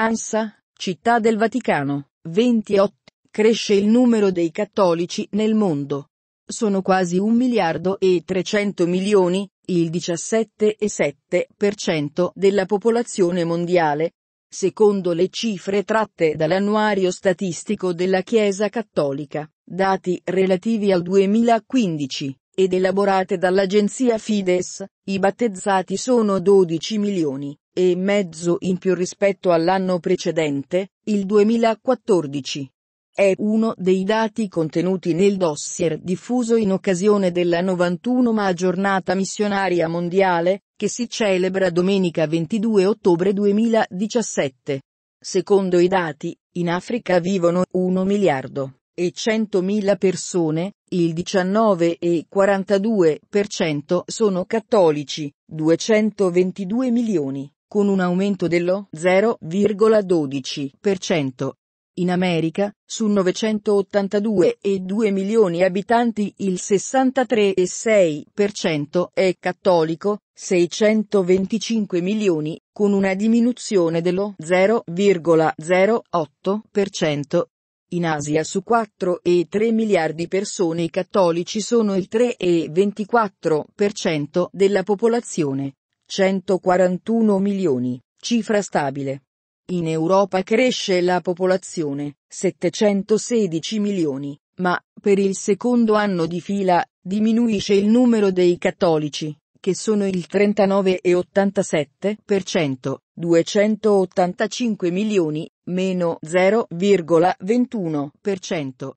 Ansa, Città del Vaticano, 28. Cresce il numero dei cattolici nel mondo. Sono quasi 1 miliardo e 300 milioni, il 17,7% della popolazione mondiale, secondo le cifre tratte dall'annuario statistico della Chiesa Cattolica, dati relativi al 2015, ed elaborate dall'agenzia Fides, i battezzati sono 12 milioni e mezzo in più rispetto all'anno precedente, il 2014. È uno dei dati contenuti nel dossier diffuso in occasione della 91 giornata missionaria mondiale, che si celebra domenica 22 ottobre 2017. Secondo i dati, in Africa vivono 1 miliardo e 100 mila persone, il 19,42% sono cattolici, 222 milioni con un aumento dello 0,12%. In America, su 982 e 2 milioni abitanti il 63,6% è cattolico, 625 milioni, con una diminuzione dello 0,08%. In Asia su 4,3 miliardi di persone i cattolici sono il 3,24% della popolazione, 141 milioni, cifra stabile. In Europa cresce la popolazione, 716 milioni, ma, per il secondo anno di fila, diminuisce il numero dei cattolici, che sono il 39,87%, 285 milioni, meno 0,21%,